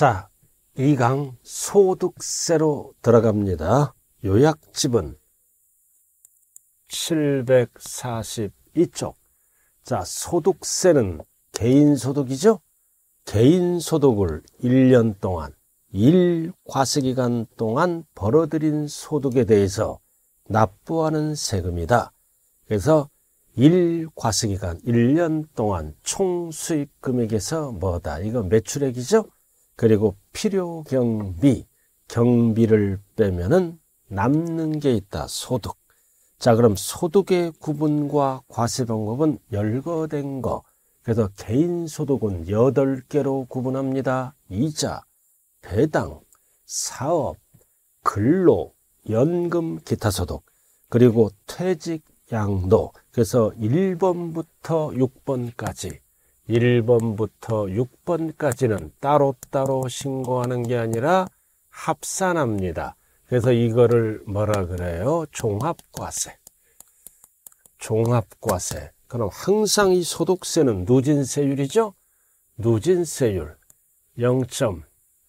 자, 2강 소득세로 들어갑니다. 요약집은 742쪽. 자, 소득세는 개인소득이죠? 개인소득을 1년 동안, 1과세기간 동안 벌어들인 소득에 대해서 납부하는 세금이다. 그래서 1과세기간, 1년 동안 총수익 금액에서 뭐다? 이거 매출액이죠? 그리고 필요 경비, 경비를 빼면은 남는 게 있다. 소득. 자, 그럼 소득의 구분과 과세 방법은 열거된 거. 그래서 개인 소득은 8개로 구분합니다. 이자, 배당, 사업, 근로, 연금, 기타 소득, 그리고 퇴직, 양도. 그래서 1번부터 6번까지 1번부터 6번까지는 따로따로 신고하는 게 아니라 합산합니다. 그래서 이거를 뭐라 그래요? 종합과세. 종합과세. 그럼 항상 이 소득세는 누진세율이죠? 누진세율 0.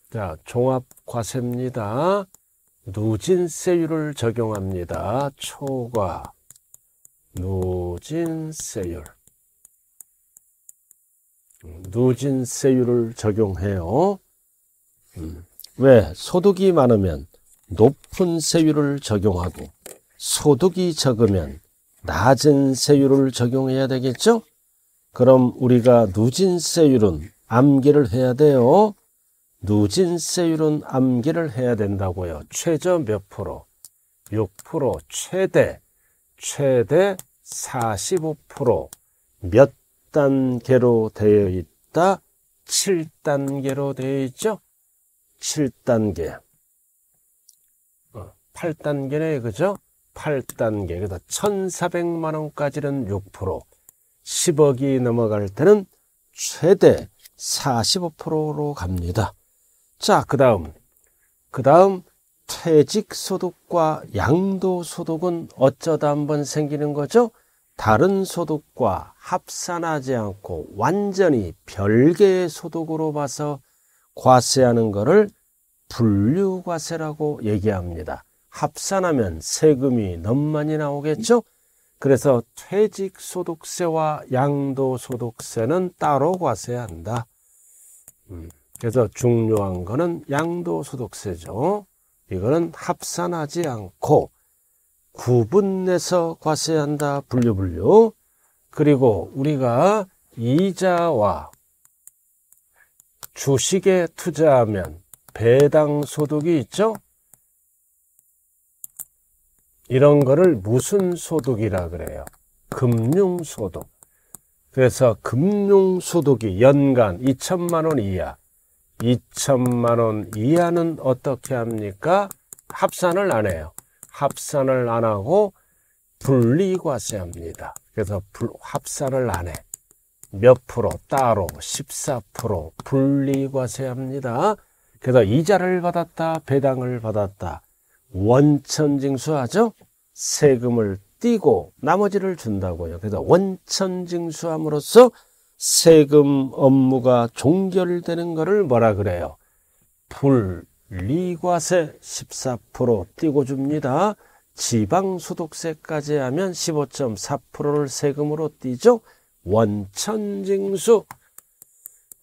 자, 종합과세입니다. 누진세율을 적용합니다. 초과 누진세율. 누진 세율을 적용해요. 음. 왜? 소득이 많으면 높은 세율을 적용하고 소득이 적으면 낮은 세율을 적용해야 되겠죠? 그럼 우리가 누진 세율은 암기를 해야 돼요. 누진 세율은 암기를 해야 된다고요. 최저 몇 프로? 6% 최대 최대 45%몇 6단계로 되어 있다. 7단계로 되어 있죠? 7단계. 8단계네, 그죠? 8단계. 그다 1,400만원까지는 6%, 10억이 넘어갈 때는 최대 45%로 갑니다. 자, 그 다음. 그 다음, 퇴직소득과 양도소득은 어쩌다 한번 생기는 거죠? 다른 소득과 합산하지 않고 완전히 별개의 소득으로 봐서 과세하는 것을 분류과세라고 얘기합니다. 합산하면 세금이 너무 많이 나오겠죠? 그래서 퇴직소득세와 양도소득세는 따로 과세한다. 음, 그래서 중요한 거는 양도소득세죠. 이거는 합산하지 않고 구분해서 과세한다. 분류 분류. 그리고 우리가 이자와 주식에 투자하면 배당 소득이 있죠? 이런 거를 무슨 소득이라 그래요? 금융소득. 그래서 금융소득이 연간 2천만 원 이하. 2천만 원 이하는 어떻게 합니까? 합산을 안 해요. 합산을 안 하고 분리과세합니다. 그래서 합산을 안 해. 몇 프로 따로 14% 분리과세합니다. 그래서 이자를 받았다 배당을 받았다 원천징수하죠. 세금을 띄고 나머지를 준다고요. 그래서 원천징수함으로써 세금 업무가 종결되는 것을 뭐라 그래요? 불 리과세 14% 띄고줍니다. 지방소득세까지 하면 15.4%를 세금으로 띄죠. 원천징수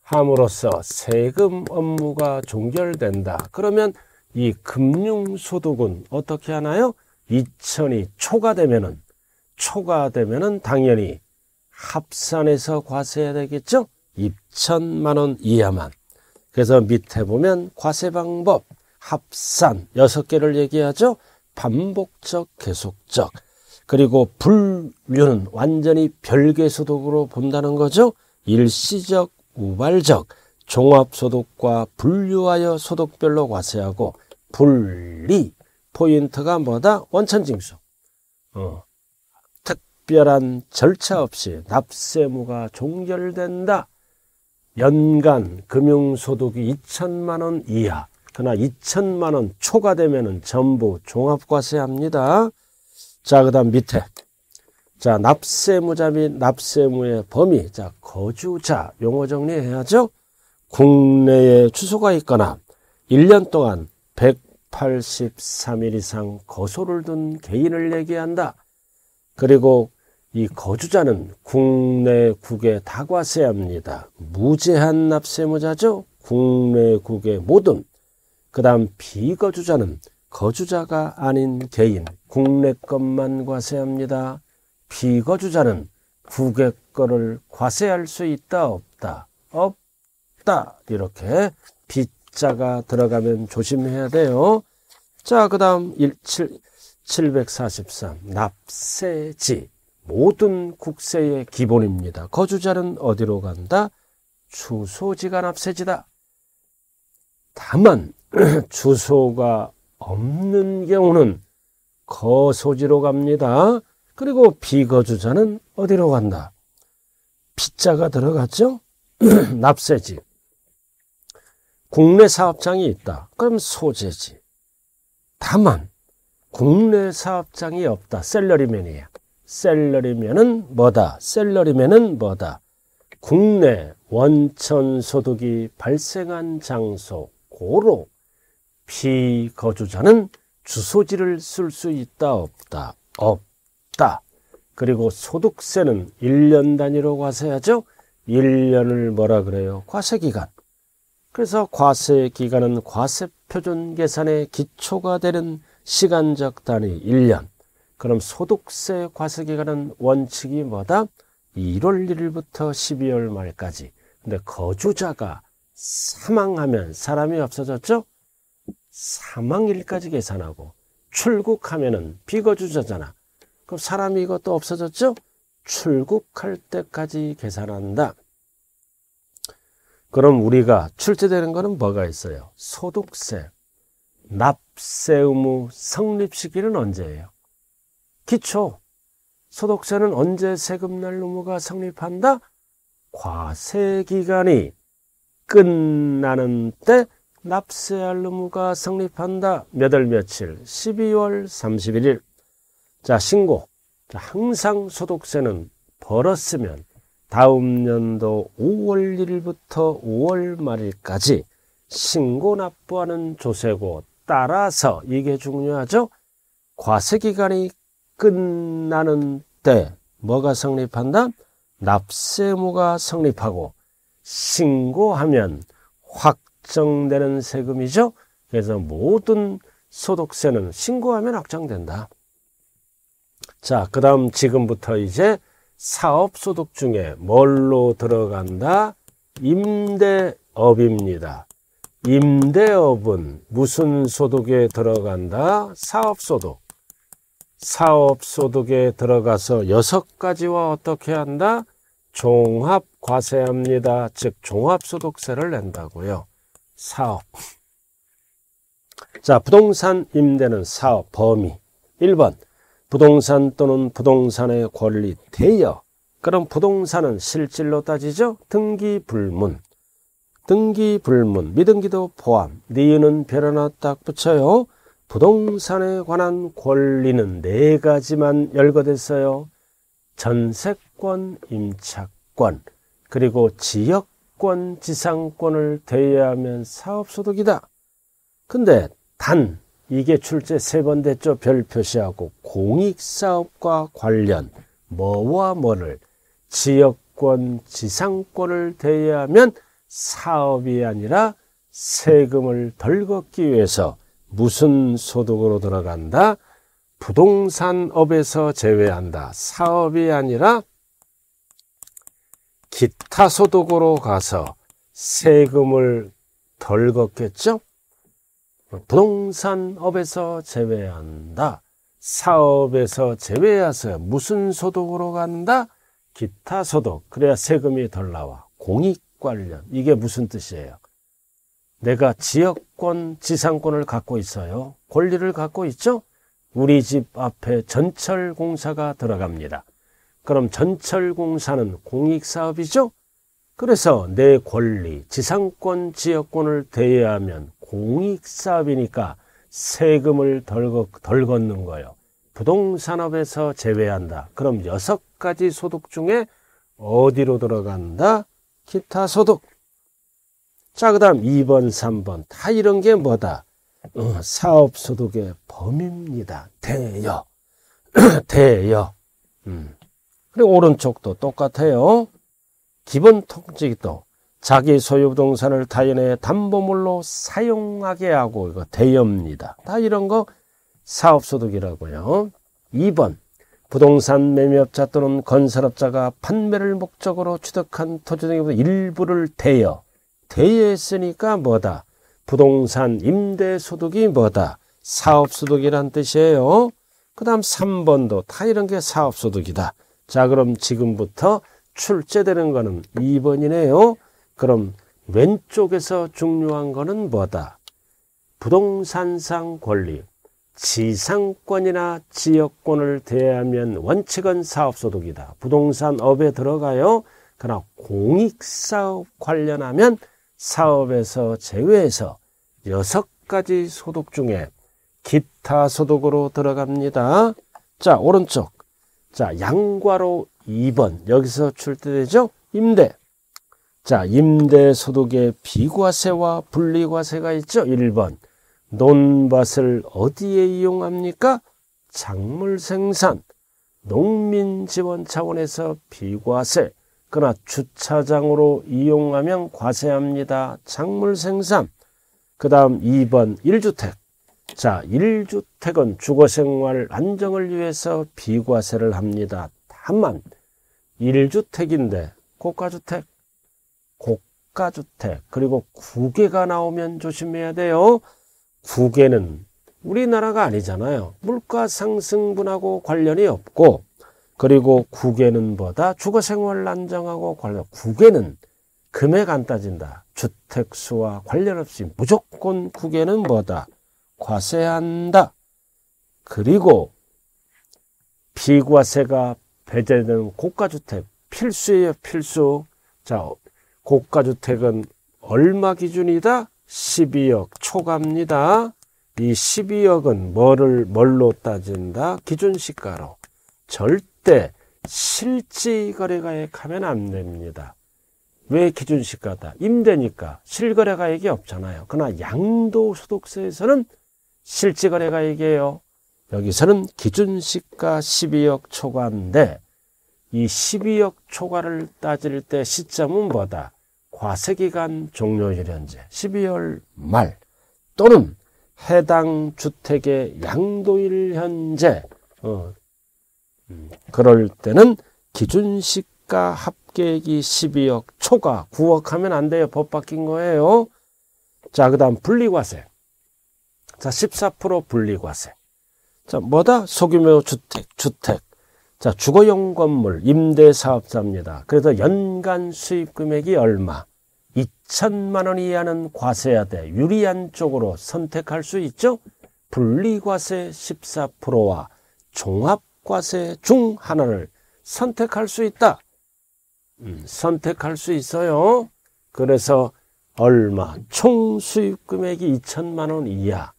함으로써 세금 업무가 종결된다. 그러면 이 금융소득은 어떻게 하나요? 2천이 초과되면은 초과되면은 당연히 합산해서 과세해야 되겠죠? 2천만 원 이하만 그래서 밑에 보면 과세 방법, 합산 여섯 개를 얘기하죠. 반복적, 계속적. 그리고 불류는 완전히 별개 소득으로 본다는 거죠. 일시적, 우발적, 종합소득과 분류하여 소득별로 과세하고 분리 포인트가 뭐다? 원천징수. 어. 특별한 절차 없이 납세무가 종결된다. 연간 금융소득이 2천만 원 이하 그러나 2천만 원초과되면 전부 종합과세합니다. 자, 그다음 밑에 자 납세무자 및 납세무의 범위 자 거주자 용어 정리해야죠. 국내에 주소가 있거나 1년 동안 183일 이상 거소를 둔 개인을 얘기한다. 그리고 이 거주자는 국내 국에 다 과세합니다. 무제한 납세무자죠. 국내 국의 모든. 그 다음 비거주자는 거주자가 아닌 개인 국내 것만 과세합니다. 비거주자는 국외 거를 과세할 수 있다 없다 없다 이렇게 빗자가 들어가면 조심해야 돼요. 자, 그 다음 1 743 납세지 모든 국세의 기본입니다. 거주자는 어디로 간다? 주소지가납세지다 다만 주소가 없는 경우는 거소지로 갑니다. 그리고 비거주자는 어디로 간다? 피자가 들어갔죠? 납세지. 국내 사업장이 있다. 그럼 소재지. 다만 국내 사업장이 없다. 셀러리맨이에요. 셀러리면은 뭐다? 셀러리면은 뭐다? 국내 원천 소득이 발생한 장소 고로 피거주자는 주소지를 쓸 수 있다 없다 없다 그리고 소득세는 1년 단위로 과세하죠 1년을 뭐라 그래요 과세기간 그래서 과세기간은 과세표준 계산의 기초가 되는 시간적 단위 1년 그럼 소득세 과세기 간은 원칙이 뭐다? 1월 1일부터 12월 말까지. 근데 거주자가 사망하면 사람이 없어졌죠? 사망일까지 계산하고 출국하면은 비거주자잖아. 그럼 사람이 이것도 없어졌죠? 출국할 때까지 계산한다. 그럼 우리가 출제되는 거는 뭐가 있어요? 소득세, 납세 의무 성립 시기는 언제예요? 기초. 소득세는 언제 세금날 의무가 성립한다? 과세기간이 끝나는 때 납세할 의무가 성립한다. 몇월 며칠? 12월 31일. 자, 신고. 항상 소득세는 벌었으면 다음 연도 5월 1일부터 5월 말일까지 신고 납부하는 조세고 따라서 이게 중요하죠. 과세기간이 끝나는 때 뭐가 성립한다? 납세무가 성립하고 신고하면 확정되는 세금이죠. 그래서 모든 소득세는 신고하면 확정된다. 자, 그 다음 지금부터 이제 사업소득 중에 뭘로 들어간다? 임대업입니다. 임대업은 무슨 소득에 들어간다? 사업소득. 사업 소득에 들어가서 여섯 가지와 어떻게 한다? 종합 과세합니다. 즉 종합 소득세를 낸다고요. 사업. 자, 부동산 임대는 사업 범위. 1번. 부동산 또는 부동산의 권리 대여. 그럼 부동산은 실질로 따지죠? 등기 불문. 등기 불문, 미등기도 포함. 니은은 별하나 딱 붙여요. 부동산에 관한 권리는 네 가지만 열거됐어요. 전세권, 임차권, 그리고 지역권, 지상권을 대여하면 사업소득이다. 근데 단 이게 출제 세 번 됐죠. 별 표시하고 공익사업과 관련 뭐와 뭐를 지역권, 지상권을 대여하면 사업이 아니라 세금을 덜 걷기 위해서 무슨 소득으로 들어간다? 부동산업에서 제외한다. 사업이 아니라 기타 소득으로 가서 세금을 덜 걷겠죠? 부동산업에서 제외한다. 사업에서 제외해서 무슨 소득으로 간다? 기타 소득. 그래야 세금이 덜 나와. 공익 관련. 이게 무슨 뜻이에요? 내가 지역권, 지상권을 갖고 있어요. 권리를 갖고 있죠? 우리 집 앞에 전철공사가 들어갑니다. 그럼 전철공사는 공익사업이죠? 그래서 내 권리, 지상권, 지역권을 대여하면 공익사업이니까 세금을 덜, 걷는 거예요. 부동산업에서 제외한다. 그럼 여섯 가지 소득 중에 어디로 들어간다? 기타 소득. 자, 그 다음 2번, 3번. 다 이런 게 뭐다? 어, 사업소득의 범입니다. 위 대여. 대여. 음. 그리고 오른쪽도 똑같아요. 기본 통지도 자기 소유 부동산을 타인의 담보물로 사용하게 하고 이거 대여입니다. 다 이런 거 사업소득이라고요. 2번 부동산 매매업자 또는 건설업자가 판매를 목적으로 취득한 토지 등의 일부를 대여 대여했으니까 뭐다. 부동산 임대소득이 뭐다. 사업소득이란 뜻이에요. 그 다음 3번도 다 이런 게 사업소득이다. 자 그럼 지금부터 출제되는 거는 2번이네요. 그럼 왼쪽에서 중요한 거는 뭐다? 부동산상 권리, 지상권이나 지역권을 대하면 원칙은 사업소득이다. 부동산업에 들어가요. 그러나 공익사업 관련하면 사업에서 제외해서 여섯 가지 소득 중에 기타 소득으로 들어갑니다. 자, 오른쪽. 자, 양과로 2번. 여기서 출제되죠? 임대. 자, 임대 소득에 비과세와 분리과세가 있죠? 1번. 논밭을 어디에 이용합니까? 작물 생산, 농민 지원 차원에서 비과세, 그러나 주차장으로 이용하면 과세합니다. 작물 생산. 그 다음 2번 1주택. 자, 1주택은 주거생활 안정을 위해서 비과세를 합니다. 다만 1주택인데 고가주택, 고가주택, 그리고 국외가 나오면 조심해야 돼요. 국외는 우리나라가 아니잖아요. 물가 상승분하고 관련이 없고 그리고 국외는 뭐다? 주거 생활 난정하고 관련 국외는 금액 안 따진다. 주택수와 관련없이 무조건 국외는 뭐다? 과세한다. 그리고 비과세가 배제되는 고가주택 필수예요 필수 자 고가주택은 얼마 기준이다? 12억 초과입니다 이 12억은 뭐를 뭘로 따진다? 기준시가로 절대 절대 실지거래가액 하면 안 됩니다. 왜 기준시가다? 임대니까 실거래가액이 없잖아요. 그러나 양도소득세에서는 실지거래가액이에요. 여기서는 기준시가 12억 초과인데 이 12억 초과를 따질 때 시점은 뭐다? 과세기간 종료일 현재 12월 말 또는 해당 주택의 양도일 현재 어, 그럴 때는 기준시가 합계액이 12억 초과 9억 하면 안 돼요. 법 바뀐 거예요. 자, 그 다음 분리과세. 자, 14% 분리과세. 자, 뭐다? 소규모 주택, 주택. 자, 주거용 건물, 임대사업자입니다. 그래서 연간 수입금액이 얼마? 2천만 원 이하는 과세야 돼. 유리한 쪽으로 선택할 수 있죠? 분리과세 14%와 종합 과세 중 하나를 선택할 수 있다. 음, 선택할 수 있어요. 그래서 얼마 총 수입 금액이 2천만 원 이하.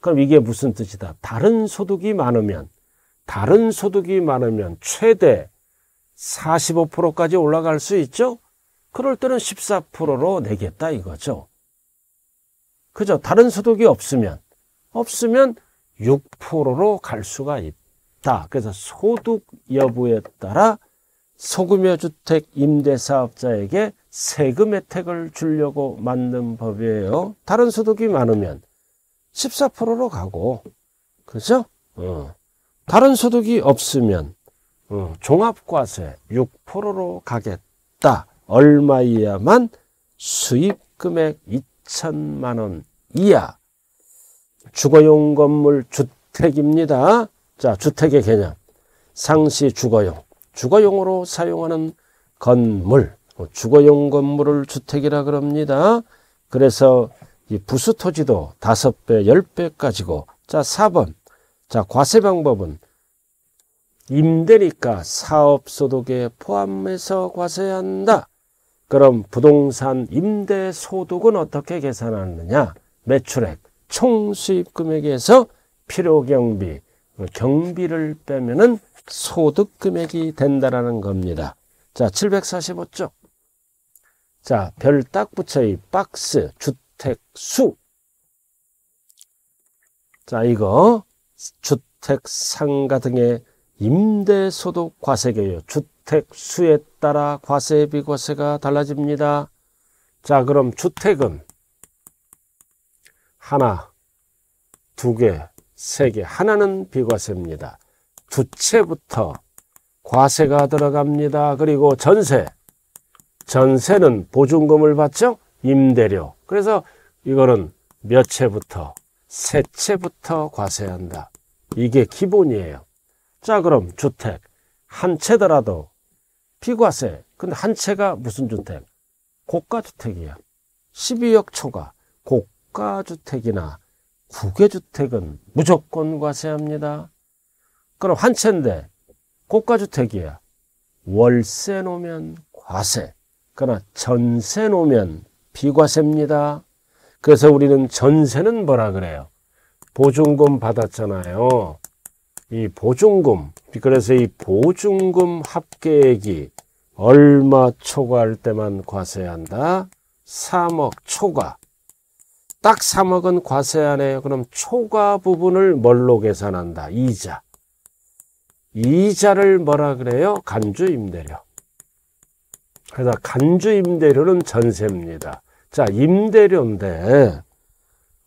그럼 이게 무슨 뜻이다? 다른 소득이 많으면 다른 소득이 많으면 최대 45%까지 올라갈 수 있죠? 그럴 때는 14%로 내겠다 이거죠. 그죠? 다른 소득이 없으면 없으면 6%로 갈 수가 있다. 없다. 그래서 소득 여부에 따라 소금여 주택 임대사업자에게 세금 혜택을 주려고 만든 법이에요. 다른 소득이 많으면 14%로 가고, 그죠? 어. 다른 소득이 없으면 어, 종합과세 6%로 가겠다. 얼마 이하만 수입금액 2천만 원 이하 주거용 건물 주택입니다. 자, 주택의 개념. 상시 주거용. 주거용으로 사용하는 건물. 뭐 주거용 건물을 주택이라 그럽니다. 그래서 이 부수 토지도 5배, 10배까지고. 자, 4번. 자, 과세 방법은 임대니까 사업 소득에 포함해서 과세한다. 그럼 부동산 임대 소득은 어떻게 계산하느냐? 매출액, 총수입 금액에서 필요 경비, 경비를 빼면은 소득 금액이 된다라는 겁니다. 자, 745쪽. 자, 별딱 부처의 박스, 주택 수. 자, 이거 주택 상가 등의 임대 소득 과세계요. 주택 수에 따라 과세 비과세가 달라집니다. 자, 그럼 주택은 하나, 두 개, 세 개. 하나는 비과세입니다. 부채부터 과세가 들어갑니다. 그리고 전세. 전세는 보증금을 받죠? 임대료. 그래서 이거는 몇 채부터, 세 채부터 과세한다. 이게 기본이에요. 자, 그럼 주택. 한 채더라도 비과세. 근데 한 채가 무슨 주택? 고가주택이야. 12억 초과. 고가주택이나 국외주택은 무조건 과세합니다. 그럼 한 채인데 고가주택이야. 월세 놓으면 과세. 그러나 전세 놓으면 비과세입니다. 그래서 우리는 전세는 뭐라 그래요? 보증금 받았잖아요. 이 보증금, 그래서 이 보증금 합계액이 얼마 초과할 때만 과세한다? 3억 초과. 딱 3억은 과세안네요 그럼 초과 부분을 뭘로 계산한다? 이자. 이자를 뭐라 그래요? 간주 임대료. 그래서 간주 임대료는 전세입니다. 자, 임대료인데,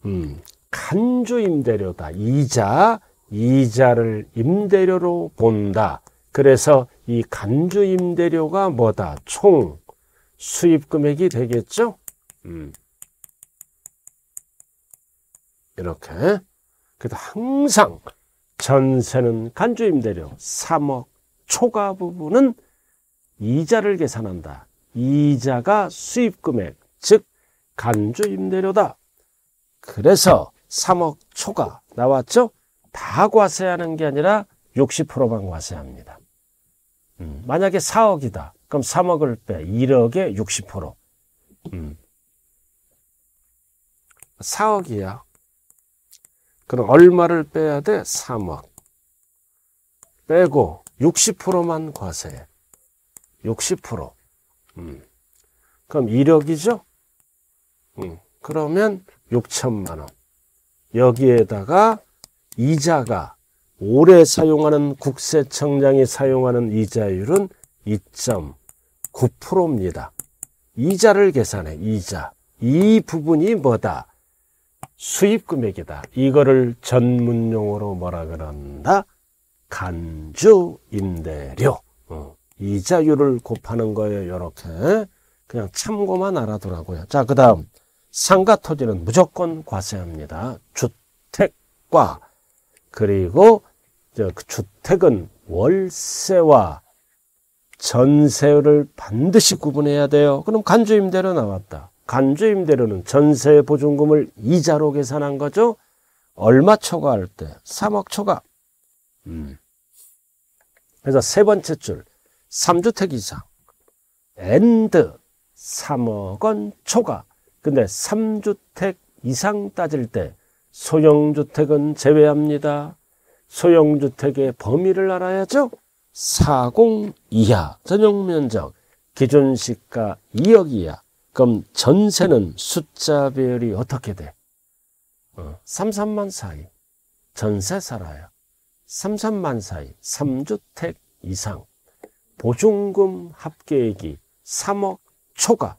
음, 간주 임대료다. 이자, 이자를 임대료로 본다. 그래서 이 간주 임대료가 뭐다? 총 수입 금액이 되겠죠? 음. 이렇게. 그래도 항상 전세는 간주임대료 3억, 초과 부분은 이자를 계산한다. 이자가 수입금액, 즉 간주임대료다. 그래서 3억 초과 나왔죠? 다 과세하는 게 아니라 60%만 과세합니다. 음, 만약에 4억이다. 그럼 3억을 빼. 1억에 60%. 음. 4억이야. 그럼 얼마를 빼야 돼? 3억. 빼고 60%만 과세. 60%. 음. 그럼 1억이죠? 음. 그러면 6천만 원. 여기에다가 이자가 오래 사용하는 국세청장이 사용하는 이자율은 2.9%입니다. 이자를 계산해. 이자. 이 부분이 뭐다? 수입 금액이다. 이거를 전문 용어로 뭐라 그런다? 간주 임대료. 어. 이자율을 곱하는 거예요. 이렇게 그냥 참고만 알아두라고요. 자, 그다음 상가 토지는 무조건 과세합니다. 주택과 그리고 그 주택은 월세와 전세를 반드시 구분해야 돼요. 그럼 간주임대료 나왔다. 간주임대료는 전세 보증금을 이자로 계산한 거죠. 얼마 초과할 때 3억 초과. 음. 그래서 세 번째 줄 3주택 이상 엔드 3억 원 초과. 근데 3주택 이상 따질 때 소형주택은 제외합니다. 소형주택의 범위를 알아야죠. 40 이하 전용면적 기준시가 2억 이하 그럼 전세는 숫자별이 어떻게 돼? 어, 3, 3만 사이 전세 살아요. 3, 3만 사이 3주택 이상 보증금 합계액이 3억 초과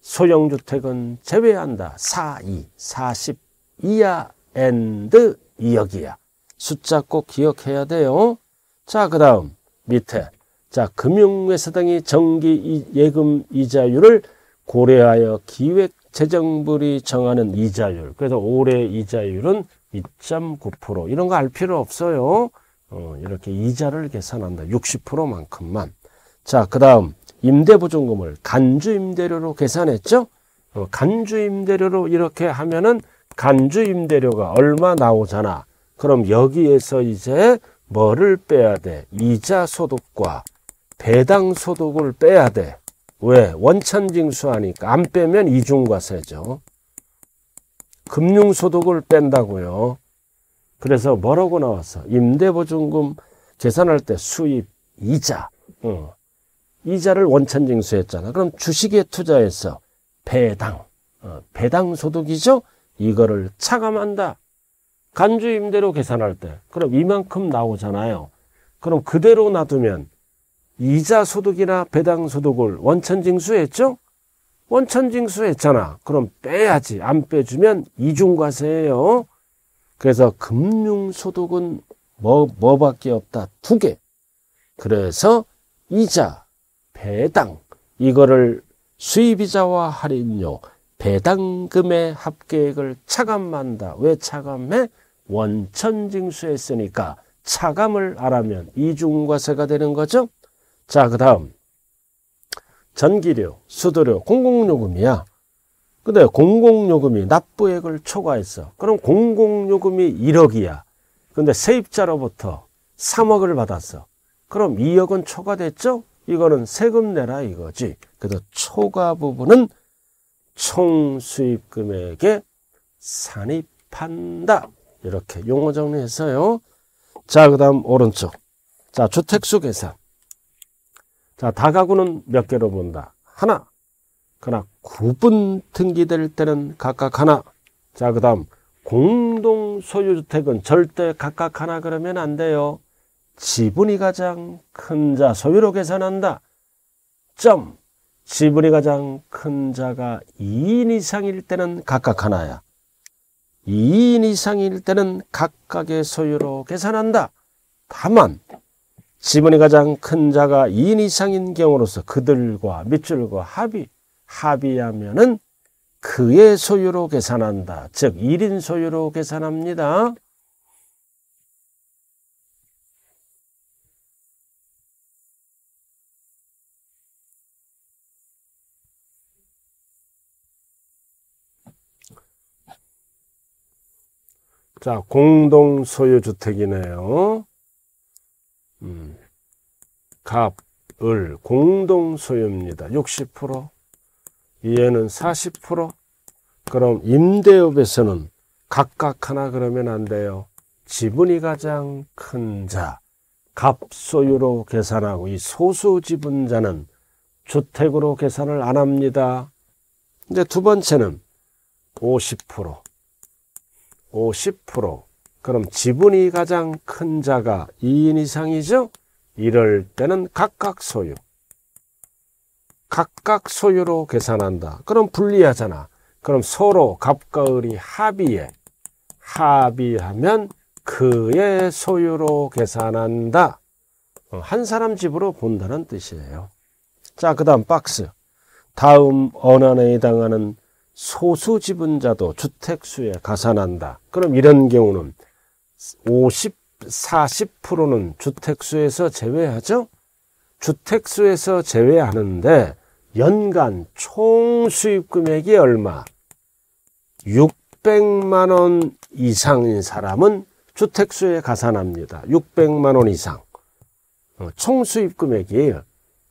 소형주택은 제외한다. 4, 2, 40 이하 앤드 2억이야. 숫자 꼭 기억해야 돼요. 자, 그 다음 밑에 자 금융회사 등이 정기 예금 이자율을 고려하여 기획재정부리 정하는 이자율. 그래서 올해 이자율은 2.9% 이런 거 알 필요 없어요. 어, 이렇게 이자를 계산한다. 60%만큼만. 자, 그 다음 임대보증금을 간주임대료로 계산했죠? 어, 간주임대료로 이렇게 하면은 간주임대료가 얼마 나오잖아. 그럼 여기에서 이제 뭐를 빼야 돼? 이자 소득과 배당 소득을 빼야 돼. 왜? 원천징수하니까. 안 빼면 이중과세죠. 금융소득을 뺀다고요. 그래서 뭐라고 나왔어? 임대보증금 재산할 때 수입, 이자. 응. 어. 이자를 원천징수했잖아. 그럼 주식에 투자해서 배당, 어, 배당소득이죠? 이거를 차감한다. 간주임대로 계산할 때. 그럼 이만큼 나오잖아요. 그럼 그대로 놔두면 이자 소득이나 배당 소득을 원천징수했죠? 원천징수했잖아. 그럼 빼야지. 안 빼주면 이중과세예요. 그래서 금융소득은 뭐, 뭐밖에 없다. 두 개. 그래서 이자, 배당, 이거를 수입이자와 할인료, 배당금의 합계액을 차감한다. 왜 차감해? 원천징수했으니까 차감을 안 하면 이중과세가 되는 거죠. 자, 그 다음. 전기료, 수도료, 공공요금이야. 근데 공공요금이 납부액을 초과했어. 그럼 공공요금이 1억이야. 근데 세입자로부터 3억을 받았어. 그럼 2억은 초과됐죠? 이거는 세금 내라 이거지. 그래서 초과 부분은 총 수입 금액에 산입한다. 이렇게 용어 정리해서요. 자, 그 다음 오른쪽. 자, 주택수 계산. 자, 다가구는 몇 개로 본다? 하나. 그러나 구분 등기될 때는 각각 하나. 자, 그 다음 공동 소유주택은 절대 각각 하나 그러면 안 돼요. 지분이 가장 큰 자, 소유로 계산한다. 점. 지분이 가장 큰 자가 2인 이상일 때는 각각 하나야. 2인 이상일 때는 각각의 소유로 계산한다. 다만 지분이 가장 큰 자가 2인 이상인 경우로서 그들과 밑줄과 합의, 합의하면은 그의 소유로 계산한다. 즉, 1인 소유로 계산합니다. 자, 공동 소유주택이네요. 갑, 을 공동 소유입니다. 60%이에는40% 그럼 임대업에서는 각각 하나 그러면 안 돼요. 지분이 가장 큰 자, 갑 소유로 계산하고 이 소수 지분자는 주택으로 계산을 안 합니다. 이제 두 번째는 50% 50% 그럼 지분이 가장 큰 자가 2인 이상이죠? 이럴 때는 각각 소유. 각각 소유로 계산한다. 그럼 불리하잖아. 그럼 서로 갑과을이 합의해. 합의하면 그의 소유로 계산한다. 어, 한 사람 집으로 본다는 뜻이에요. 자, 그 다음 박스. 다음 언안에 해당하는 소수 지분자도 주택수에 가산한다. 그럼 이런 경우는 40%는 주택수에서 제외하죠? 주택수에서 제외하는데 연간 총 수입 금액이 얼마? 600만 원 이상인 사람은 주택수에 가산합니다. 600만 원 이상. 어, 총 수입 금액이에요.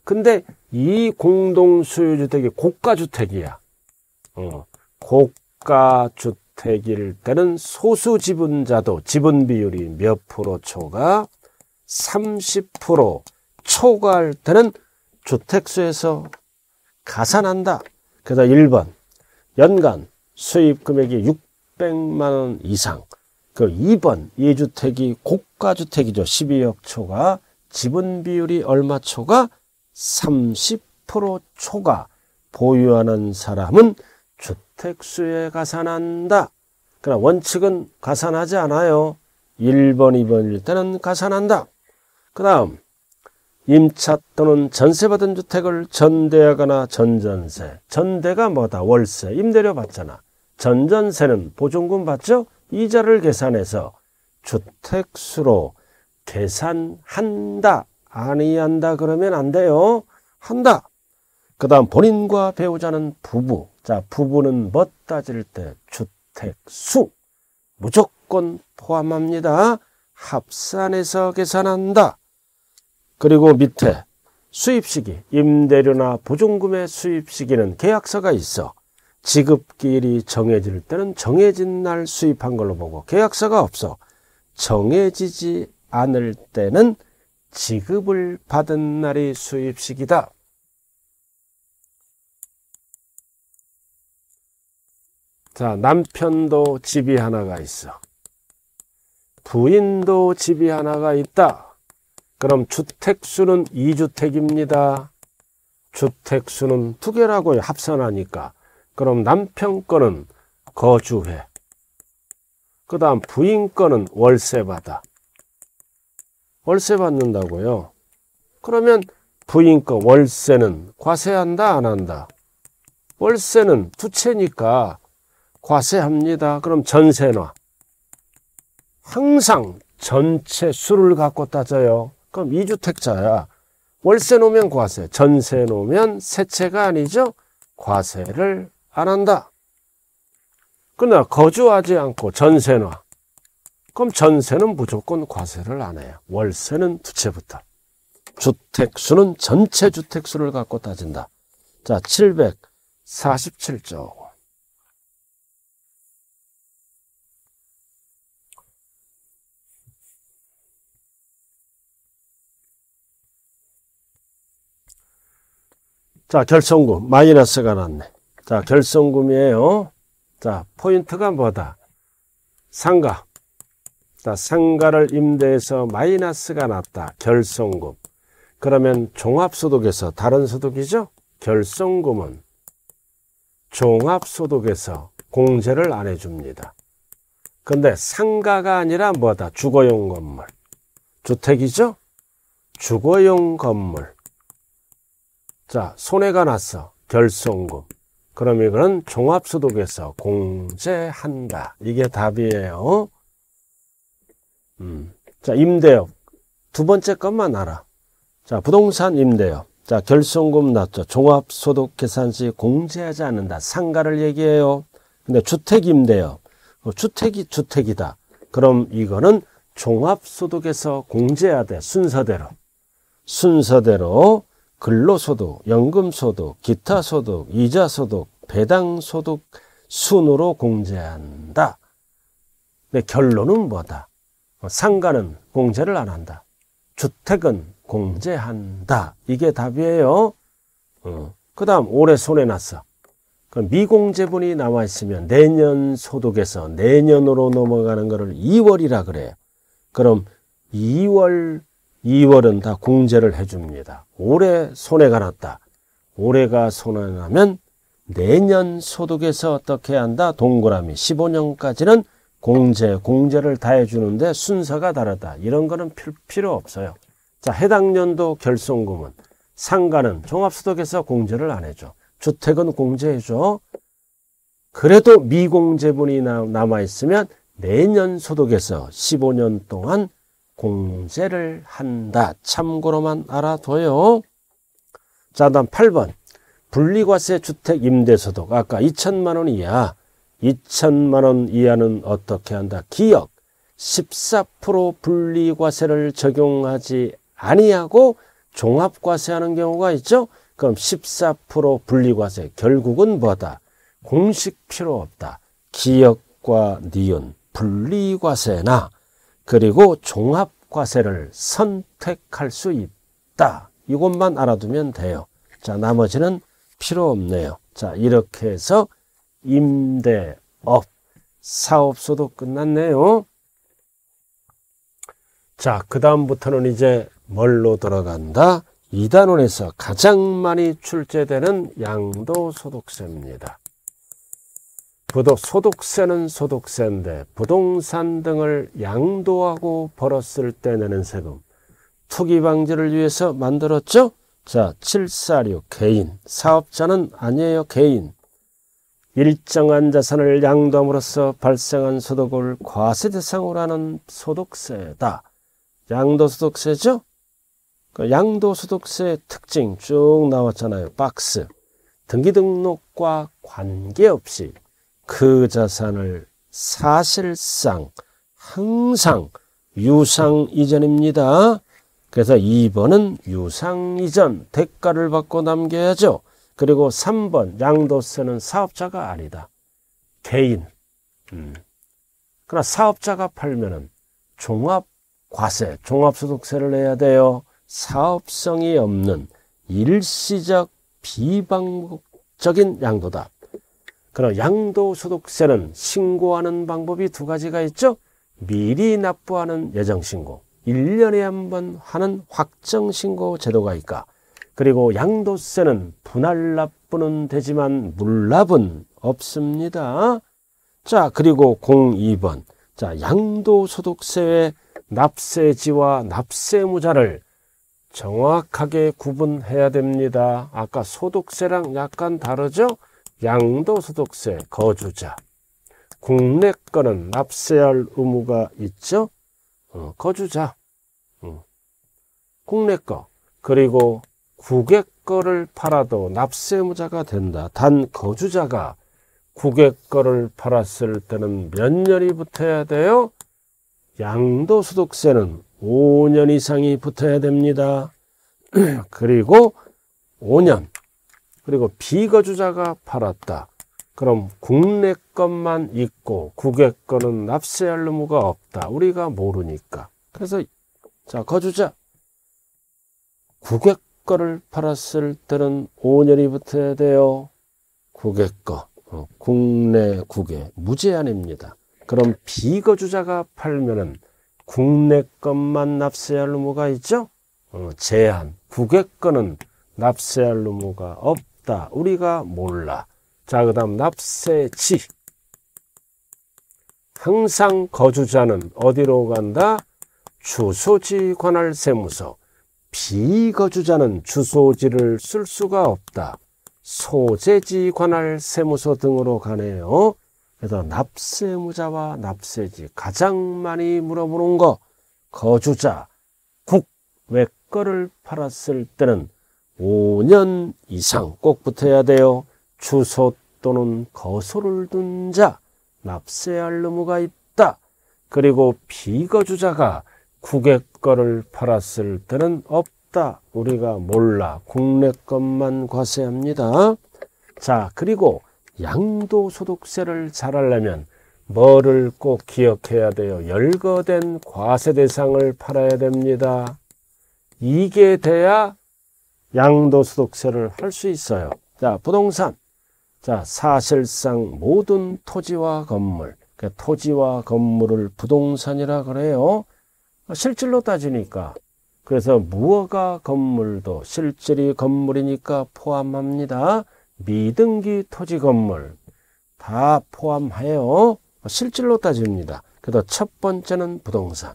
근데 이 공동소유주택이 고가주택이야. 어, 고가주택. 태일 때는 소수 지분자도 지분 비율이 몇 프로 초과30% 초과할 때는 주택수에서 가산한다. 그래서 1번 연간 수입 금액이 600만 원 이상 그 2번 이주택이 고가주택이죠. 12억 초과 지분 비율이 얼마 초과30%초과 보유하는 사람은 주택수에 가산한다. 그러나 원칙은 가산하지 않아요. 1번, 2번일 때는 가산한다. 그 다음 임차 또는 전세받은 주택을 전대하거나 전전세. 전대가 뭐다? 월세. 임대료 받잖아. 전전세는 보증금 받죠? 이자를 계산해서 주택수로 계산한다. 아니한다 그러면 안 돼요. 한다. 그 다음 본인과 배우자는 부부. 자, 부부는 뭐 따질 때 주택, 수. 무조건 포함합니다. 합산해서 계산한다. 그리고 밑에 수입시기, 임대료나 보증금의 수입시기는 계약서가 있어. 지급기일이 정해질 때는 정해진 날 수입한 걸로 보고 계약서가 없어. 정해지지 않을 때는 지급을 받은 날이 수입시기다 자, 남편도 집이 하나가 있어. 부인도 집이 하나가 있다. 그럼 주택수는 2주택입니다. 주택수는 두 개라고 합산하니까. 그럼 남편 거는 거주해. 그 다음 부인 거는 월세 받아. 월세 받는다고요. 그러면 부인 거 월세는 과세한다 안 한다? 월세는 두 채니까 과세합니다. 그럼 전세나 항상 전체 수를 갖고 따져요. 그럼 이주택자야 월세 놓으면 과세, 전세 놓으면 세체가 아니죠. 과세를 안 한다. 그러나 거주하지 않고 전세나 그럼 전세는 무조건 과세를 안 해요. 월세는 두 채부터. 주택수는 전체 주택수를 갖고 따진다. 자, 747조. 자, 결성금. 마이너스가 났네. 자, 결성금이에요. 자, 포인트가 뭐다? 상가. 자, 상가를 임대해서 마이너스가 났다. 결성금. 그러면 종합소득에서 다른 소득이죠? 결성금은 종합소득에서 공제를 안 해줍니다. 근데 상가가 아니라 뭐다? 주거용 건물. 주택이죠? 주거용 건물. 자, 손해가 났어. 결손금. 그럼 이거는 종합소득에서 공제한다. 이게 답이에요. 음. 자, 임대업. 두 번째 것만 알아. 자, 부동산 임대업. 자, 결손금 났죠. 종합소득 계산시 공제하지 않는다. 상가를 얘기해요. 근데 주택 임대업. 어, 주택이 주택이다. 그럼 이거는 종합소득에서 공제해야 돼. 순서대로. 순서대로 근로소득, 연금소득, 기타소득, 이자소득, 배당소득 순으로 공제한다. 근데 결론은 뭐다? 뭐 상가는 공제를 안 한다. 주택은 공제한다. 이게 답이에요. 어. 그 다음 올해 손해 났어. 그럼 미공제분이 남아 있으면 내년 소득에서 내년으로 넘어가는 것을 2월이라 그래요. 그럼 2월 2월은 다 공제를 해줍니다. 올해 손해가 났다. 올해가 손해나면 내년 소득에서 어떻게 한다? 동그라미 15년까지는 공제, 공제를 다 해주는데 순서가 다르다. 이런 거는 필요 없어요. 자, 해당 연도 결손금은 상가는 종합소득에서 공제를 안 해줘. 주택은 공제해줘. 그래도 미공제분이 남아있으면 내년 소득에서 15년 동안 공제를 한다. 참고로만 알아둬요. 자, 다음 8번. 분리과세 주택 임대소득. 아까 2천만 원 이하. 2천만 원 이하는 어떻게 한다? 기억. 14% 분리과세를 적용하지 아니하고 종합과세하는 경우가 있죠. 그럼 14% 분리과세 결국은 뭐다? 공식 필요 없다. 기억과 니은 분리과세나 그리고 종합 과세를 선택할 수 있다. 이것만 알아두면 돼요. 자, 나머지는 필요 없네요. 자, 이렇게 해서 임대업, 사업소도 끝났네요. 자, 그 다음부터는 이제 뭘로 들어간다? 이단원에서 가장 많이 출제되는 양도소득세입니다. 부도 소득세는 소득세인데 부동산 등을 양도하고 벌었을 때 내는 세금. 투기 방지를 위해서 만들었죠? 자, 746 개인. 사업자는 아니에요, 개인. 일정한 자산을 양도함으로써 발생한 소득을 과세 대상으로 하는 소득세다. 양도소득세죠? 그 양도소득세의 특징 쭉 나왔잖아요. 박스. 등기등록과 관계없이 그 자산을 사실상 항상 유상 이전입니다. 그래서 2번은 유상 이전 대가를 받고 남겨야죠. 그리고 3번 양도세는 사업자가 아니다. 개인. 음. 그러나 사업자가 팔면은 종합 과세, 종합소득세를 내야 돼요. 사업성이 없는 일시적 비방적인 양도다. 그러나 양도소득세는 신고하는 방법이 두 가지가 있죠. 미리 납부하는 예정신고, 1년에 한 번 하는 확정신고 제도가 있까. 그리고 양도세는 분할 납부는 되지만 물납은 없습니다. 자, 그리고 02번. 자, 양도소득세의 납세지와 납세무자를 정확하게 구분해야 됩니다. 아까 소득세랑 약간 다르죠? 양도소득세 거주자 국내 거는 납세할 의무가 있죠 어, 거주자 어. 국내 거 그리고 국외 거를 팔아도 납세 무자가 된다 단 거주자가 국외 거를 팔았을 때는 몇 년이 붙어야 돼요 양도소득세는 5년 이상이 붙어야 됩니다 그리고 5년 그리고 비거주자가 팔았다. 그럼 국내 것만 있고 국외 거는 납세할 의무가 없다. 우리가 모르니까. 그래서 자 거주자 국외 거를 팔았을 때는 5년이 붙어야 돼요. 국외 거. 어, 국내 국외 무제한입니다. 그럼 비거주자가 팔면은 국내 것만 납세할 의무가 있죠? 어, 제한. 국외 거는 납세할 의무가 없 없다. 우리가 몰라. 자, 그 다음 납세지. 항상 거주자는 어디로 간다? 주소지 관할 세무서. 비거주자는 주소지를 쓸 수가 없다. 소재지 관할 세무서 등으로 가네요. 그래서 납세무자와 납세지 가장 많이 물어보는 거 거주자 국 외거를 팔았을 때는 5년 이상 꼭 붙어야 돼요. 주소 또는 거소를 둔 자 납세할 의무가 있다. 그리고 비거주자가 국외 거를 팔았을 때는 없다. 우리가 몰라. 국내 것만 과세합니다. 자, 그리고 양도소득세를 잘 알려면 뭐를 꼭 기억해야 돼요? 열거된 과세 대상을 팔아야 됩니다. 이게 돼야 양도소득세를 할 수 있어요. 자, 부동산. 자, 사실상 모든 토지와 건물. 그러니까 토지와 건물을 부동산이라 그래요. 실질로 따지니까. 그래서 무허가 건물도 실질이 건물이니까 포함합니다. 미등기 토지 건물 다 포함하여 실질로 따집니다. 그래서 첫 번째는 부동산.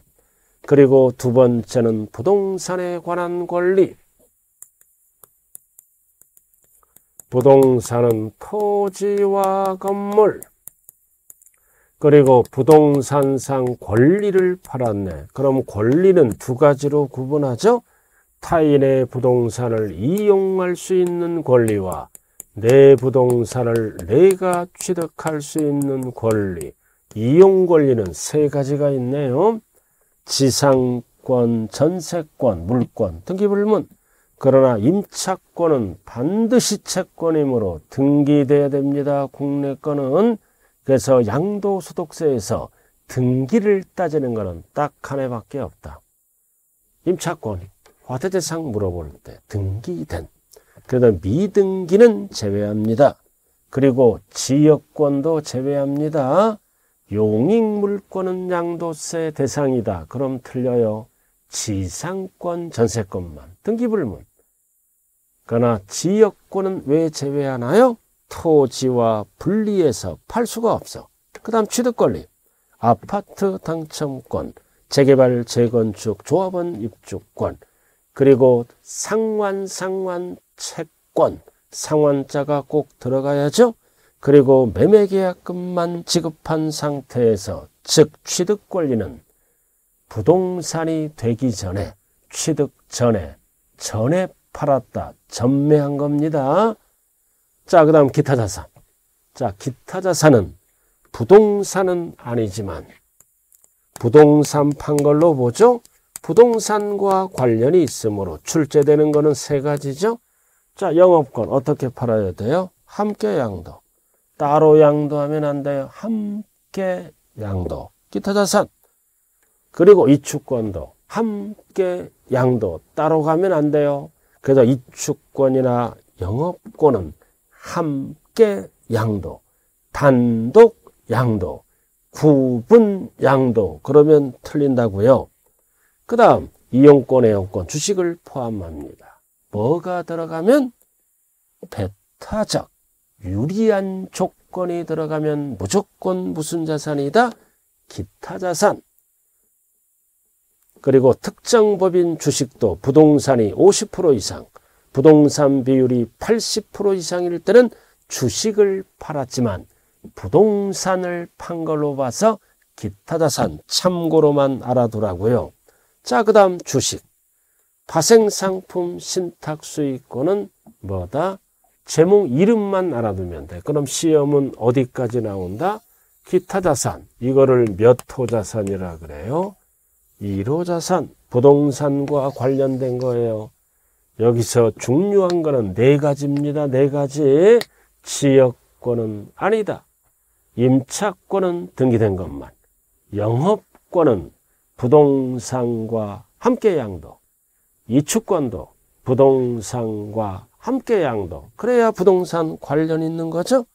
그리고 두 번째는 부동산에 관한 권리. 부동산은 토지와 건물 그리고 부동산상 권리를 팔았네. 그럼 권리는 두 가지로 구분하죠. 타인의 부동산을 이용할 수 있는 권리와 내 부동산을 내가 취득할 수 있는 권리. 이용 권리는 세 가지가 있네요. 지상권, 전세권, 물권, 등기불문. 그러나 임차권은 반드시 채권이므로 등기돼야 됩니다. 국내권은 그래서 양도소득세에서 등기를 따지는 것은 딱 한 해밖에 없다. 임차권 과태대상 물어볼 때 등기된 그러다 미등기는 제외합니다. 그리고 지역권도 제외합니다. 용익물권은 양도세 대상이다. 그럼 틀려요. 지상권 전세권만 등기불문. 그러나 지역권은 왜 제외하나요? 토지와 분리해서 팔 수가 없어. 그 다음 취득권리, 아파트 당첨권, 재개발, 재건축, 조합원 입주권, 그리고 상환, 상환 채권, 상환자가 꼭 들어가야죠. 그리고 매매계약금만 지급한 상태에서 즉 취득 권리는 부동산이 되기 전에 취득 전에 전에 팔았다, 전매한 겁니다. 자, 그 다음 기타 자산. 자, 기타 자산은 부동산은 아니지만 부동산 판 걸로 보죠. 부동산과 관련이 있으므로 출제되는 것은 세 가지죠. 자, 영업권 어떻게 팔아야 돼요? 함께 양도. 따로 양도하면 안 돼요. 함께 양도. 기타 자산. 그리고 이축권도 함께 양도. 따로 가면 안 돼요. 그래서 이축권이나 영업권은 함께 양도, 단독 양도, 구분 양도 그러면 틀린다고요. 그 다음 이용권, 애용권, 주식을 포함합니다. 뭐가 들어가면 배타적, 유리한 조건이 들어가면 무조건 무슨 자산이다? 기타 자산. 그리고 특정 법인 주식도 부동산이 50% 이상, 부동산 비율이 80% 이상일 때는 주식을 팔았지만 부동산을 판 걸로 봐서 기타 자산 참고로만 알아두라고요. 자, 그 다음 주식. 파생상품 신탁수익권은 뭐다? 제목 이름만 알아두면 돼. 그럼 시험은 어디까지 나온다? 기타 자산. 이거를 몇 호 자산이라 그래요? 1호자산, 부동산과 관련된 거예요. 여기서 중요한 거는 네 가지입니다. 네 가지. 지역권은 아니다. 임차권은 등기된 것만. 영업권은 부동산과 함께 양도. 이축권도 부동산과 함께 양도. 그래야 부동산 관련 있는 거죠.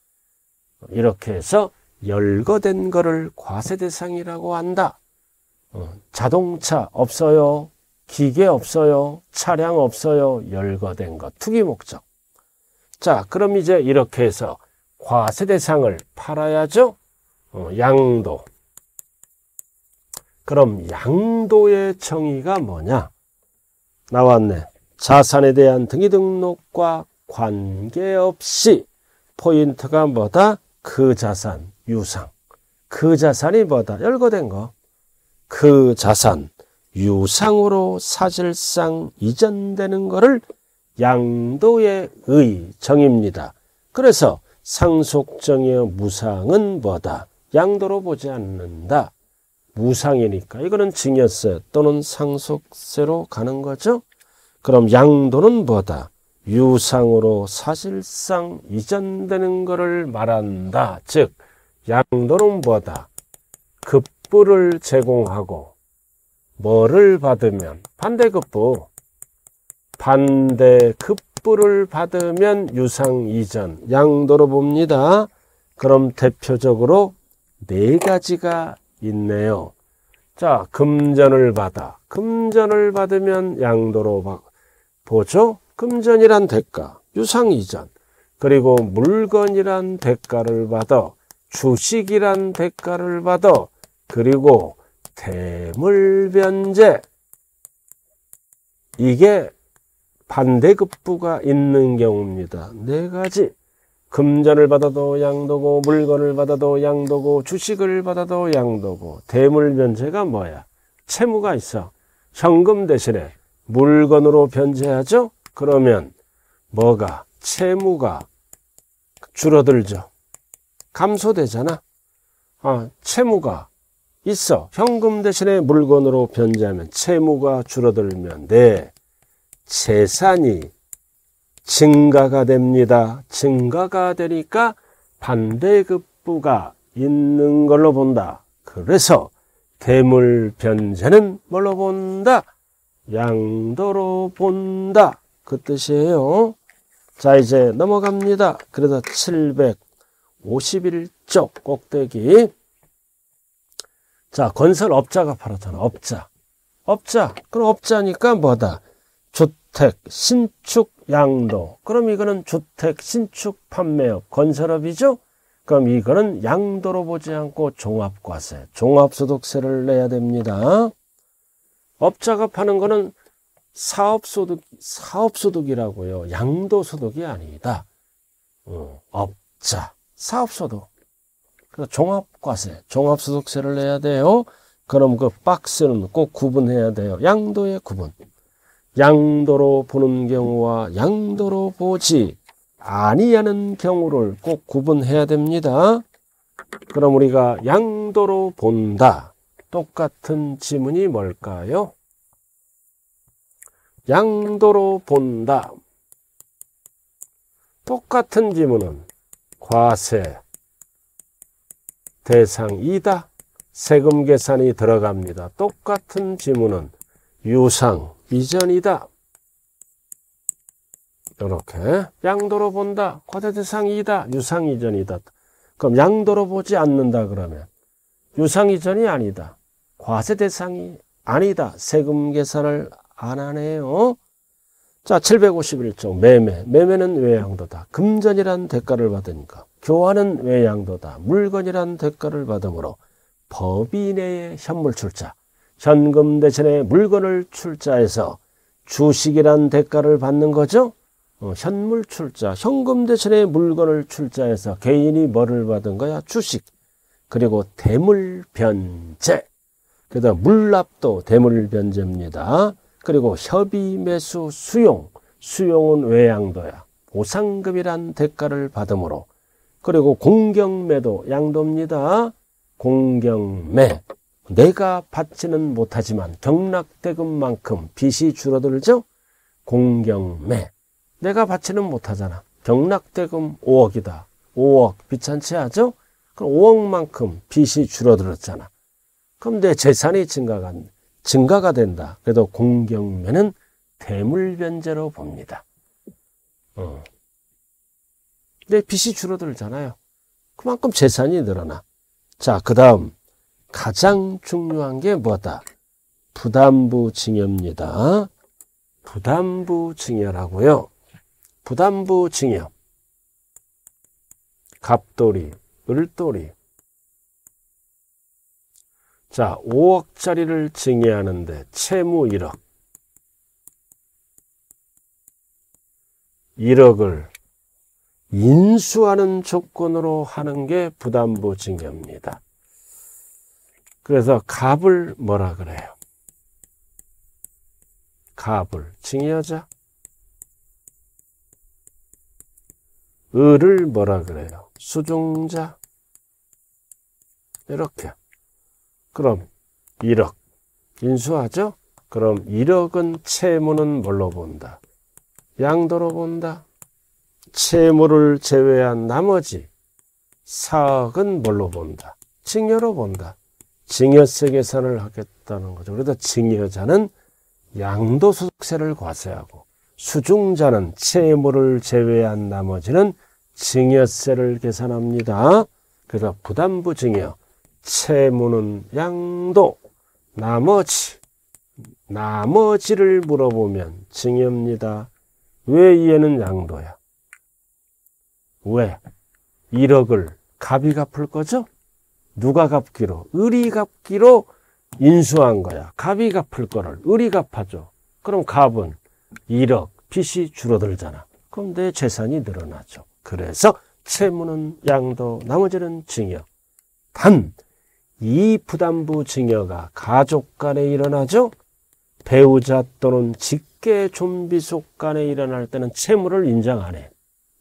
이렇게 해서 열거된 거를 과세 대상이라고 한다. 어, 자동차 없어요. 기계 없어요. 차량 없어요. 열거된 것. 투기 목적. 자, 그럼 이제 이렇게 해서 과세대상을 팔아야죠. 어, 양도. 그럼 양도의 정의가 뭐냐? 나왔네. 자산에 대한 등기 등록과 관계없이 포인트가 뭐다? 그 자산, 유상. 그 자산이 뭐다? 열거된 거. 그 자산 유상으로 사실상 이전되는 것을 양도의 의정입니다. 그래서 상속정의 무상은 뭐다? 양도로 보지 않는다. 무상이니까 이거는 증여세 또는 상속세로 가는 거죠. 그럼 양도는 뭐다? 유상으로 사실상 이전되는 것을 말한다. 즉 양도는 뭐다? 급 급부를 제공하고 뭐를 받으면 반대급부 반대급부를 받으면 유상이전 양도로 봅니다. 그럼 대표적으로 네 가지가 있네요. 자, 금전을 받아. 금전을 받으면 양도로 보죠. 금전이란 대가, 유상이전. 그리고 물건이란 대가를 받아, 주식이란 대가를 받아, 그리고 대물변제 이게 반대급부가 있는 경우입니다. 네 가지 금전을 받아도 양도고 물건을 받아도 양도고 주식을 받아도 양도고 대물변제가 뭐야? 채무가 있어. 현금 대신에 물건으로 변제하죠? 그러면 뭐가? 채무가 줄어들죠. 감소되잖아. 아, 채무가 있어. 현금 대신에 물건으로 변제하면 채무가 줄어들면 돼. 재산이 증가가 됩니다. 증가가 되니까 반대급부가 있는 걸로 본다. 그래서 대물 변제는 뭘로 본다? 양도로 본다. 그 뜻이에요. 자, 이제 넘어갑니다. 그래서 751쪽 꼭대기. 자, 건설업자가 팔았잖아. 업자. 업자. 그럼 업자니까 뭐다? 주택, 신축, 양도. 그럼 이거는 주택, 신축, 판매업, 건설업이죠? 그럼 이거는 양도로 보지 않고 종합과세, 종합소득세를 내야 됩니다. 업자가 파는 거는 사업소득, 사업소득이라고요. 양도소득이 아니다. 어, 업자, 사업소득. 그래서 종합과세, 종합소득세를 내야 돼요. 그럼 그 박스는 꼭 구분해야 돼요. 양도의 구분. 양도로 보는 경우와 양도로 보지 아니하는 경우를 꼭 구분해야 됩니다. 그럼 우리가 양도로 본다. 똑같은 지문이 뭘까요? 양도로 본다. 똑같은 지문은 과세, 대상이다. 세금 계산이 들어갑니다. 똑같은 지문은 유상, 이전이다. 이렇게 양도로 본다. 과대 대상이다. 유상 이전이다. 그럼 양도로 보지 않는다 그러면 유상 이전이 아니다. 과세 대상이 아니다. 세금 계산을 안 하네요. 자, 751쪽 매매. 매매는 외양도다. 금전이란 대가를 받으니까. 교환은 외양도다. 물건이란 대가를 받으므로 법인의 현물 출자. 현금 대신에 물건을 출자해서 주식이란 대가를 받는 거죠. 어, 현물 출자. 현금 대신에 물건을 출자해서 개인이 뭐를 받은 거야? 주식. 그리고 대물 변제. 그다음 물납도 대물 변제입니다. 그리고 협의, 매수, 수용, 수용은 외양도야. 보상금이란 대가를 받으므로 그리고 공경매도 양도입니다. 공경매 내가 받지는 못하지만 경락대금만큼 빚이 줄어들죠. 공경매 내가 받지는 못하잖아. 경락대금 5억이다. 5억 비찬치 하죠. 그럼 5억만큼 빚이 줄어들었잖아. 그럼 내 재산이 증가한 증가가 된다. 그래도 공경면은 대물변제로 봅니다. 어. 근데 빚이 줄어들잖아요. 그만큼 재산이 늘어나. 자, 그 다음. 가장 중요한 게 뭐다? 부담부 증여입니다. 부담부 증여라고요. 부담부 증여. 갑돌이, 을돌이, 자, 5억짜리를 증여하는데 채무 1억. 1억을 인수하는 조건으로 하는 게 부담부 증여입니다. 그래서 갑을 뭐라 그래요? 갑을 증여자. 을을 뭐라 그래요? 수중자. 이렇게. 그럼 1억. 인수하죠? 그럼 1억은 채무는 뭘로 본다? 양도로 본다. 채무를 제외한 나머지 4억은 뭘로 본다? 증여로 본다. 증여세 계산을 하겠다는 거죠. 그래서 증여자는 양도소득세를 과세하고 수중자는 채무를 제외한 나머지는 증여세를 계산합니다. 그래서 부담부 증여, 채무는 양도 나머지 나머지를 물어보면 증여입니다. 왜이는 양도야? 왜? 1억을 갑이 갚을 거죠? 누가 갚기로? 을이 갚기로 인수한 거야. 갑이 갚을 거를 을이 갚아줘. 그럼 갑은 1억 빚이 줄어들잖아. 그럼 내 재산이 늘어나죠. 그래서 채무는 양도, 나머지는 증여. 단이 부담부 증여가 가족 간에 일어나죠. 배우자 또는 직계 좀비속 간에 일어날 때는 채무를 인정 안 해.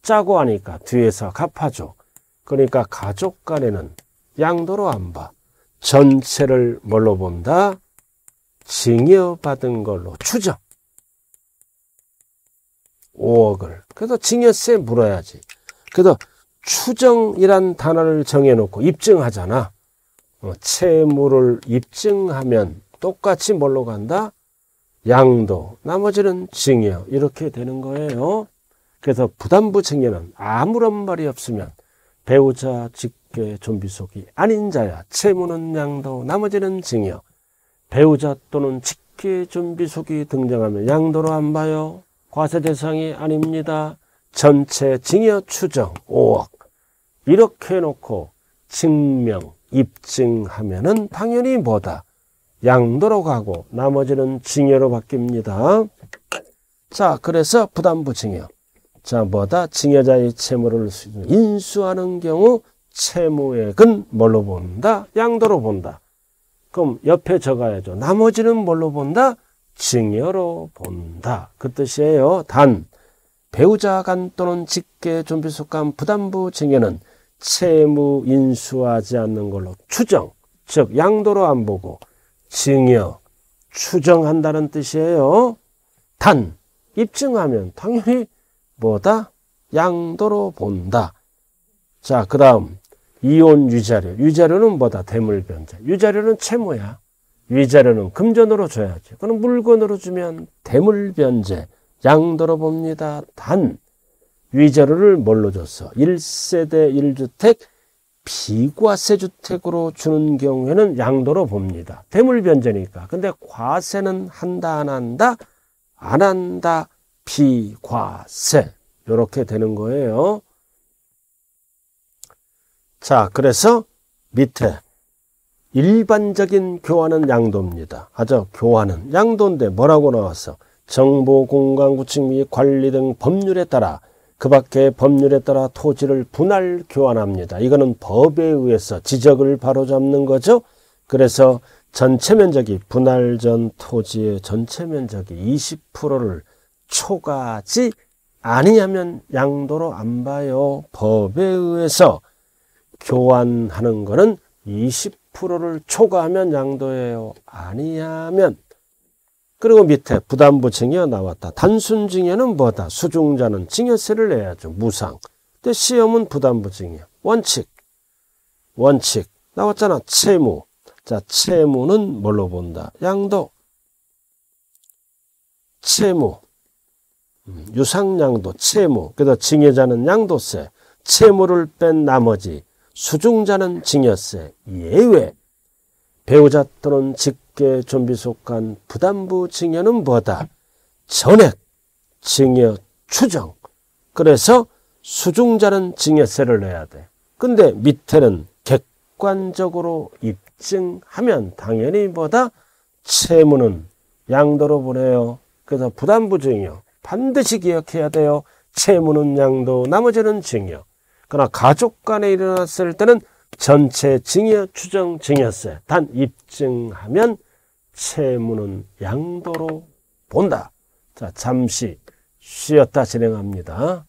짜고 하니까 뒤에서 갚아줘. 그러니까 가족 간에는 양도로 안 봐. 전체를 뭘로 본다? 증여받은 걸로 추정. 5억을. 그래서 증여세 물어야지. 그래서 추정이란 단어를 정해놓고 입증하잖아. 어, 채무를 입증하면 똑같이 뭘로 간다? 양도, 나머지는 증여 이렇게 되는 거예요. 그래서 부담부 증여는 아무런 말이 없으면 배우자 직계 존비속이 아닌 자야 채무는 양도, 나머지는 증여 배우자 또는 직계 존비속이 등장하면 양도로 안 봐요. 과세 대상이 아닙니다. 전체 증여 추정 5억 이렇게 놓고 증명 입증하면은 당연히 뭐다? 양도로 가고 나머지는 증여로 바뀝니다. 자, 그래서 부담부 증여. 자, 뭐다? 증여자의 채무를 인수하는 경우 채무액은 뭘로 본다? 양도로 본다. 그럼 옆에 적어야죠. 나머지는 뭘로 본다? 증여로 본다. 그 뜻이에요. 단, 배우자 간 또는 직계 존비속 간 부담부 증여는 채무 인수하지 않는 걸로 추정, 즉 양도로 안 보고 증여, 추정한다는 뜻이에요. 단, 입증하면 당연히 뭐다? 양도로 본다. 자, 그 다음 이혼 유자료. 유자료는 뭐다? 대물변자. 유자료는 채무야. 위자료는 금전으로 줘야지. 그럼 물건으로 주면 대물변제, 양도로 봅니다. 단, 위자료를 뭘로 줬어? 1세대 1주택 비과세 주택으로 주는 경우에는 양도로 봅니다. 대물변제니까. 근데 과세는 한다 안 한다? 안 한다 비과세. 이렇게 되는 거예요. 자, 그래서 밑에 일반적인 교환은 양도입니다. 아죠 교환은 양도인데 뭐라고 나왔어? 정보 공간 구축 및 관리 등 법률에 따라 그 밖에 법률에 따라 토지를 분할 교환합니다. 이거는 법에 의해서 지적을 바로잡는 거죠. 그래서 전체 면적이 분할 전 토지의 전체 면적이 20%를 초과하지 아니냐면 양도로 안 봐요. 법에 의해서 교환하는 거는 20%를 초과하면 양도예요. 아니냐면 그리고 밑에 부담부 증여 나왔다. 단순 증여는 뭐다? 수중자는 증여세를 내야죠. 무상. 근데 시험은 부담부 증여. 원칙. 원칙. 나왔잖아. 채무. 자, 채무는 뭘로 본다? 양도. 채무. 음, 유상양도, 채무. 그래서 증여자는 양도세. 채무를 뺀 나머지 수중자는 증여세. 예외. 배우자 또는 직개 좀비 속한 부담부 증여는 뭐다? 전액 증여 추정. 그래서 수중자는 증여세를 내야 돼. 근데 밑에는 객관적으로 입증하면 당연히 뭐다? 채무는 양도로 보내요. 그래서 부담부 증여 반드시 기억해야 돼요. 채무는 양도, 나머지는 증여. 그러나 가족 간에 일어났을 때는 전체 증여, 추정, 증여세 단 입증하면 채무는 양도로 본다. 자, 잠시 쉬었다 진행합니다.